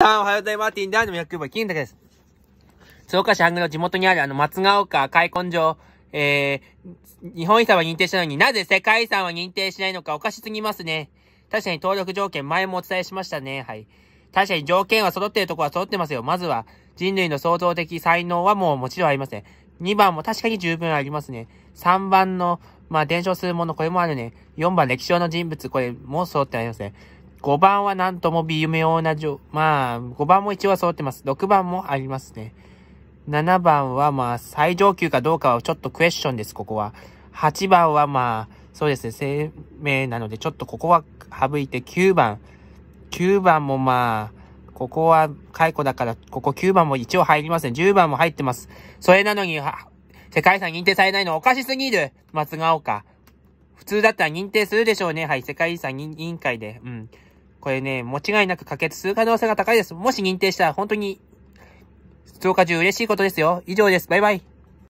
さん、おはようございます。ティンダーの役場、金太です。鶴岡市ングの地元にあるあの松ヶ丘開墾場、えー、日本遺産は認定したのになぜ世界遺産は認定しないのかおかしすぎますね。確かに登録条件前もお伝えしましたね。はい。確かに条件は揃っているところは揃ってますよ。まずは人類の創造的才能はもうもちろんありません、2番も確かに十分ありますね。3番の、まあ、伝承するもの、これもあるね。4番歴史上の人物、これも揃ってありますね。5番はなんとも微妙な状、まあ、5番も一応揃ってます。6番もありますね。7番はまあ、最上級かどうかはちょっとクエスチョンです、ここは。8番はまあ、そうですね、生命なので、ちょっとここは省いて9番。9番もまあ、ここは解雇だから、ここ9番も一応入りますね。10番も入ってます。それなのに、世界遺産認定されないのおかしすぎる松ヶ丘。普通だったら認定するでしょうね。はい、世界遺産委員会で。うん。これね、間違いなく可決する可能性が高いです。もし認定したら本当に、増加中嬉しいことですよ。以上です。バイバイ。